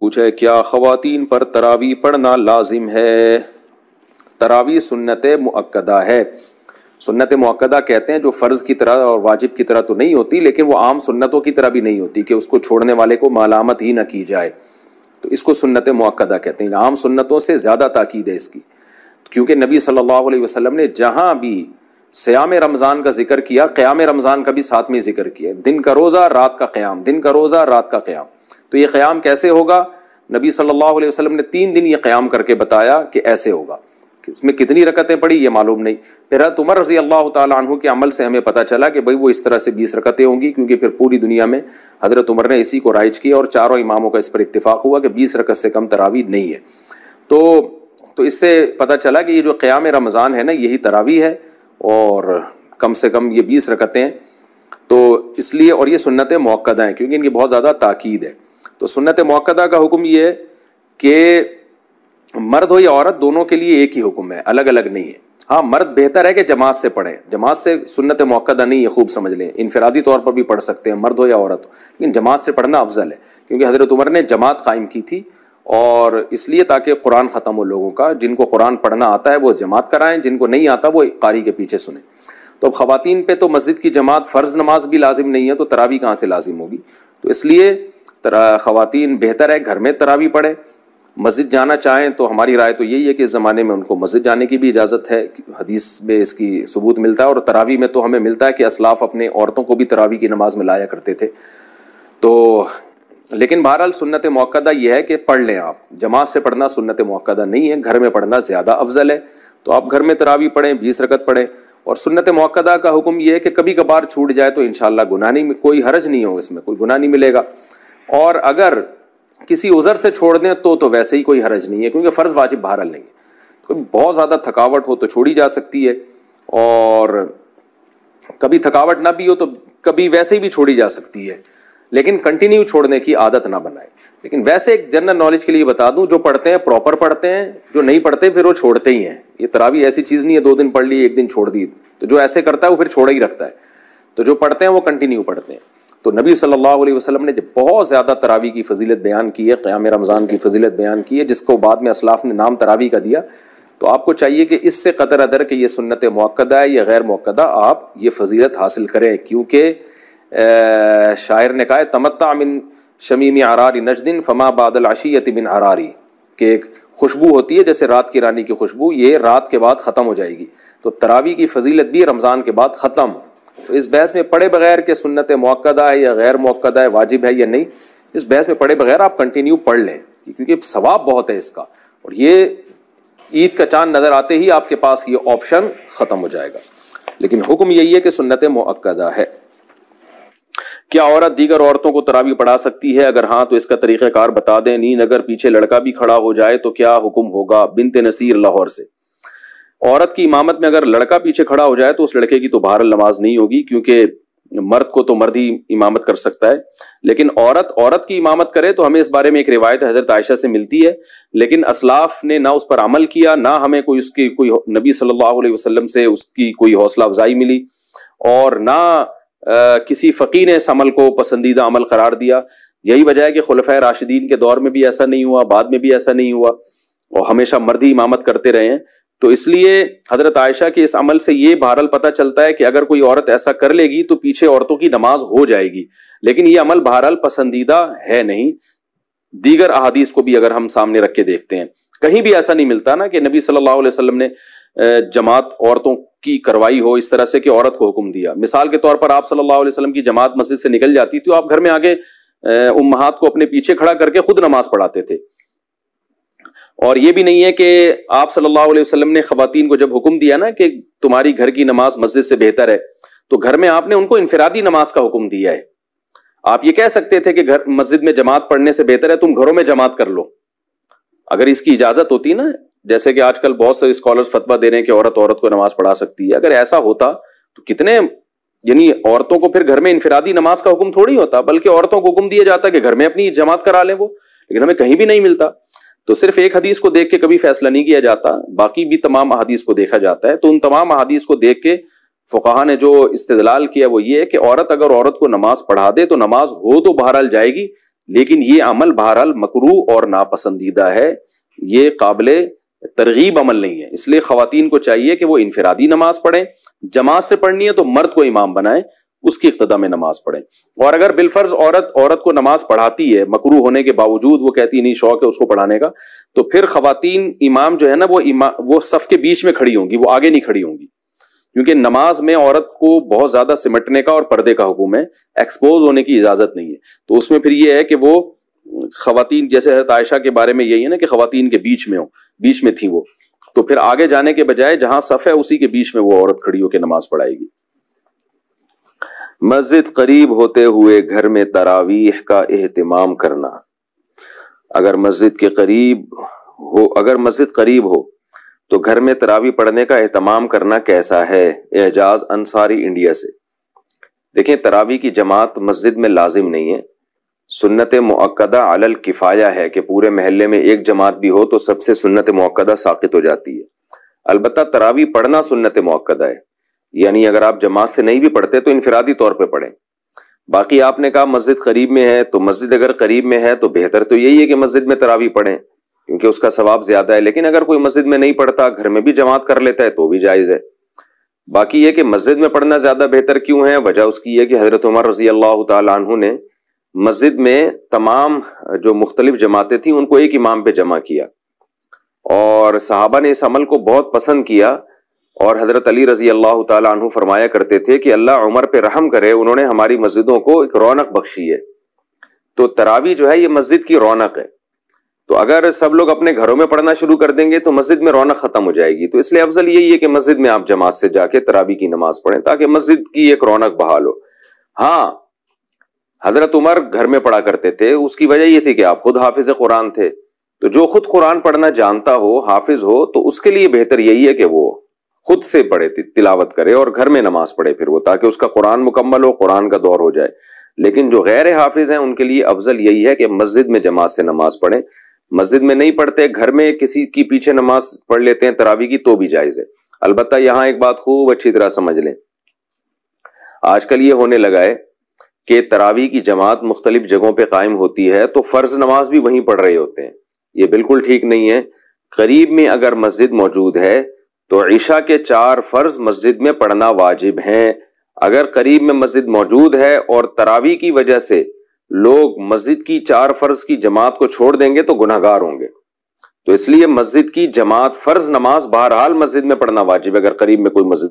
पूछे क्या खातिन पर तरावी पढ़ना लाजिम है तरावी सुन्नत मुक्दा है सुन्नत मुक्दा कहते हैं जो फ़र्ज़ की तरह और वाजिब की तरह तो नहीं होती लेकिन वो आम सुन्नतों की तरह भी नहीं होती कि उसको छोड़ने वाले को मालामत ही ना की जाए तो इसको सुन्नत मुक्दा कहते हैं आम सुन्नतों से ज़्यादा ताक़ीद है इसकी क्योंकि नबी सल्ला वसलम ने जहाँ भी सयाम रमज़ान का जिक्र किया क़्याम रमज़ान का भी साथ में जिक्र किया दिन का रोज़ा रात का क़्याम दिन का रोज़ा रात का क़्याम तो ये क़्याम कैसे होगा नबी सल्लल्लाहु अलैहि वसल्लम ने तीन दिन ये क़्याम करके बताया कि ऐसे होगा इसमें कितनी रकतें पड़ी ये मालूम नहीं फिर तुमर रजी अल्लाह तु के अमल से हमें पता चला कि भाई वो इस तरह से बीस रकतें होंगी क्योंकि फिर पूरी दुनिया में हज़रत उमर ने इसी को राइज किया और चारों इमामों का इस पर इतफ़ाक़ हुआ कि बीस रकत से कम तरावी नहीं है तो तो इससे पता चला कि ये जो क़्याम रमज़ान है ना यही तरावी है और कम से कम ये बीस रकतें तो इसलिए और ये सुन्नतें मौक़दा हैं क्योंकि इनकी बहुत ज़्यादा ताक़द है तो सुन्नत मौकदा का हुक्म ये है कि मर्द हो या औरत दोनों के लिए एक ही हुक्म है अलग अलग नहीं है हाँ मर्द बेहतर है कि जमात से पढ़ें जमात से सुन्नत मौकदा नहीं है खूब समझ लें इनफरादी तौर पर भी पढ़ सकते हैं मर्द हो या औरत लेकिन जमात से पढ़ना अफजल है क्योंकि हज़रत उमर ने जमात कायम की थी और इसलिए ताकि कुरान ख़त्म हो लोगों का जिनको कुरान पढ़ना आता है वो जमात कराएं जिनको नहीं आता वो कारी के पीछे सुने तो अब ख़वातीन पर तो मस्जिद की जमात फ़र्ज़ नमाज भी लाजिम नहीं है तो तरावी कहाँ से लाजिम होगी तो इसलिए खातन बेहतर है घर में तरावी पढ़े मस्जिद जाना चाहें तो हमारी राय तो यही है कि इस ज़माने में उनको मस्जिद जाने की भी इजाज़त है हदीस में इसकी सबूत मिलता है और तरावी में तो हमें मिलता है कि असलाफ अपने औरतों को भी तरावी की नमाज में लाया करते थे तो लेकिन बहरहाल सुन्नत मौक़दा यह है कि पढ़ लें आप जमात से पढ़ना सुन्नत मौक़दा नहीं है घर में पढ़ना ज़्यादा अफजल है तो आप घर में तरावी पढ़ें बीस रकत पढ़ें और सुन्नत मौक़दा का हुक्म यह है कि कभी कभार छूट जाए तो इन गुना नहीं कोई हरज नहीं हो इसमें कोई गुना नहीं मिलेगा और अगर किसी उज़र से छोड़ दें तो तो वैसे ही कोई हरज नहीं है क्योंकि फ़र्ज़ वाजिब बहरल नहीं है तो बहुत ज़्यादा थकावट हो तो छोड़ी जा सकती है और कभी थकावट ना भी हो तो कभी वैसे ही भी छोड़ी जा सकती है लेकिन कंटिन्यू छोड़ने की आदत ना बनाए लेकिन वैसे एक जनरल नॉलेज के लिए बता दूं जो पढ़ते हैं प्रॉपर पढ़ते हैं जो नहीं पढ़ते फिर वो छोड़ते ही हैं ये तरावी ऐसी चीज़ नहीं है दो दिन पढ़ ली एक दिन छोड़ दी तो जो ऐसे करता है वो फिर छोड़ा ही रखता है तो जो पढ़ते हैं वो कंटिन्यू पढ़ते हैं तो नबी सल्लल्लाहु अलैहि वसल्लम ने जब बहुत ज़्यादा तरावी की फजीलत बयान की है क़्याम रमज़ान की फजीलत बयान की है जिसको बाद में असलाफ ने नाम तरावी का दिया तो आपको चाहिए कि इससे कदर अदर कि ये सुन्नत मौक़दा है या गैर मौक़दा आप ये फजीलत हासिल करें क्योंकि शायर ने कहा तमत्ता मिन शमीम आरारी नजदिन फमा बादल आशियत बिन आरारी के एक खुशबू होती है जैसे रात की रानी की खुशबू ये रात के बाद ख़त्म हो जाएगी तो तरावी की फजीलत भी रमज़ान के बाद ख़त्म इस बहस में पढ़े बगैर कि सुन्नत मौकदा है या गैर मौकदा है वाजिब है या नहीं इस बहस में पढ़े बगैर आप कंटिन्यू पढ़ लें क्योंकि सवाब बहुत है इसका और ये ईद का चांद नज़र आते ही आपके पास ये ऑप्शन ख़त्म हो जाएगा लेकिन हुक्म यही है कि सुन्नत मक्दा है क्या औरत दीगर औरतों को तरावी पढ़ा सकती है अगर हाँ तो इसका तरीक़ेकार बता दें नींद अगर पीछे लड़का भी खड़ा हो जाए तो क्या हुक्म होगा बिनते नसीर लाहौर से औरत की इमामत में अगर लड़का पीछे खड़ा हो जाए तो उस लड़के की तो बाहर नमाज नहीं होगी क्योंकि मर्द को तो मर्द ही इमामत कर सकता है लेकिन औरत औरत की इमामत करे तो हमें इस बारे में एक रिवायत हजरत आयशा से मिलती है लेकिन असलाफ ने ना उस पर अमल किया ना हमें कोई उसकी कोई नबी सल्लल्लाहु अलैहि वसल्लम से उसकी कोई हौसला अफजाई मिली और ना आ, किसी फ़कीर ने इस अमल को पसंदीदा अमल करार दिया यही वजह है कि खलफ़ राशिदीन के दौर में भी ऐसा नहीं हुआ बाद में भी ऐसा नहीं हुआ और हमेशा मर्द ही इमामत करते रहे हैं तो इसलिए हजरत आयशा के इस अमल से ये बहरल पता चलता है कि अगर कोई औरत ऐसा कर लेगी तो पीछे औरतों की नमाज हो जाएगी लेकिन ये अमल बहरहाल पसंदीदा है नहीं दीगर अहादीस को भी अगर हम सामने रख के देखते हैं कहीं भी ऐसा नहीं मिलता ना कि नबी सल्लल्लाहु अलैहि वसल्लम ने जमात औरतों की करवाई हो इस तरह से कि औरत को हुक्म दिया मिसाल के तौर पर आप सल्लल्लाहु अलैहि वसल्लम की जमात मस्जिद से निकल जाती थी तो आप घर में आगे उम्माहत को अपने पीछे खड़ा करके खुद नमाज पढ़ाते थे और ये भी नहीं है कि आप सल्लल्लाहु अलैहि वसल्लम ने खातन को जब हुक्म दिया ना कि तुम्हारी घर की नमाज मस्जिद से बेहतर है तो घर में आपने उनको इनफरादी नमाज का हुक्म दिया है आप ये कह सकते थे कि घर मस्जिद में जमात पढ़ने से बेहतर है तुम घरों में जमात कर लो अगर इसकी इजाजत होती ना जैसे कि आजकल बहुत से स्कॉलर फतवा दे रहे हैं कि औरत औरत को नमाज पढ़ा सकती है अगर ऐसा होता तो कितने यानी औरतों को फिर घर में इनफरादी नमाज का हुक्म थोड़ी होता बल्कि औरतों को हुक्म दिया जाता कि घर में अपनी जमात करा लें वो लेकिन हमें कहीं भी नहीं मिलता तो सिर्फ एक हदीस को देख के कभी फैसला नहीं किया जाता बाकी भी तमाम अहदीस को देखा जाता है तो उन तमाम अहदीस को देख के फ़ुकाहा ने जो इस्तलाल किया वो ये है कि औरत अगर औरत को नमाज पढ़ा दे तो नमाज हो तो बहरहाल जाएगी लेकिन ये अमल बहरहाल मकरू और नापसंदीदा है ये काबिल तरगीब अमल नहीं है इसलिए खातन को चाहिए कि वो इनफरादी नमाज पढ़ें जमात से पढ़नी है तो मर्द को इमाम बनाएं उसकी इब्तदा में नमाज पढ़ें और अगर बिलफर्ज औरत औरत को नमाज पढ़ाती है मकरू होने के बावजूद वो कहती नहीं शौक है उसको पढ़ाने का तो फिर खातन इमाम जो है ना वो इमा वो सफ के बीच में खड़ी होंगी वो आगे नहीं खड़ी होंगी क्योंकि नमाज में औरत को बहुत ज्यादा सिमटने का और पर्दे का हुक्म है एक्सपोज होने की इजाजत नहीं है तो उसमें फिर यह है कि वो खातन जैसे हजरत के बारे में यही है ना कि खातन के बीच में हो बीच में थी वो तो फिर आगे जाने के बजाय जहां सफ है उसी के बीच में वो औरत खड़ी होकर नमाज पढ़ाएगी मस्जिद करीब होते हुए घर में तरावीह का एहतमाम करना अगर मस्जिद के करीब हो अगर मस्जिद करीब हो तो घर में तरावी पढ़ने का एहतमाम करना कैसा है एजाज अंसारी इंडिया से देखें तरावी की जमात मस्जिद में लाजिम नहीं है सुन्नत मक्दा अलल किफ़ाया है कि पूरे महल्ले में एक जमात भी हो तो सबसे सुन्नत मक्दा साखित हो जाती है अलबत् तरावी पढ़ना सुन्नत मक्दा है यानी अगर आप जमात से नहीं भी पढ़ते तो इनफरादी तौर पर पढ़ें बाकी आपने कहा मस्जिद करीब में है तो मस्जिद अगर करीब में है तो बेहतर तो यही है कि मस्जिद में तरावी पढ़ें क्योंकि उसका स्वाब ज्यादा है लेकिन अगर कोई मस्जिद में नहीं पढ़ता घर में भी जमात कर लेता है तो भी जायज़ है बाकी ये कि मस्जिद में पढ़ना ज़्यादा बेहतर क्यों है वजह उसकी है कि हज़रत उमर रजी अल्लाह तु ने मस्जिद में तमाम जो मुख्तलिफ जमातें थीं उनको एक इमाम पे जमा किया और साहबा ने इस अमल को बहुत पसंद किया और हज़रत अली रज़ी अल्लाह तु फरमाया करते थे कि अल्लाह उमर पर रहम करे उन्होंने हमारी मस्जिदों को एक रौनक बख्शी है तो तरावी जो है ये मस्जिद की रौनक है तो अगर सब लोग अपने घरों में पढ़ना शुरू कर देंगे तो मस्जिद में रौनक ख़त्म हो जाएगी तो इसलिए अफजल यही है कि मस्जिद में आप जमात से जाके तरावी की नमाज पढ़ें ताकि मस्जिद की एक रौनक बहाल हो हाँ हजरत उमर घर में पढ़ा करते थे उसकी वजह यह थी कि आप खुद हाफिज कुरान थे तो जो खुद कुरान पढ़ना जानता हो हाफिज हो तो उसके लिए बेहतर यही है कि वो खुद से पढ़े तिलावत करे और घर में नमाज पढ़े फिर वो ताकि उसका कुरान मुकम्मल हो कुरान का दौर हो जाए लेकिन जो गैर हाफिज हैं उनके लिए अफजल यही है कि मस्जिद में जमात से नमाज पढ़े मस्जिद में नहीं पढ़ते घर में किसी की पीछे नमाज पढ़ लेते हैं तरावी की तो भी जायज़ है अलबत् यहां एक बात खूब अच्छी तरह समझ लें आजकल ये होने लगा है कि तरावी की जमात मुख्तलिफ जगहों पर कायम होती है तो फ़र्ज नमाज भी वहीं पढ़ रहे होते हैं ये बिल्कुल ठीक नहीं है करीब में अगर मस्जिद मौजूद है तो ईशा के चार फ़र्ज मस्जिद में पढ़ना वाजिब हैं अगर करीब में मस्जिद मौजूद है और तरावी की वजह से लोग मस्जिद की चार फ़र्ज की जमात को छोड़ देंगे तो गुनागार होंगे तो इसलिए मस्जिद की जमात फ़र्ज नमाज बहरहाल मस्जिद में पढ़ना वाजिब है अगर करीब में कोई मस्जिद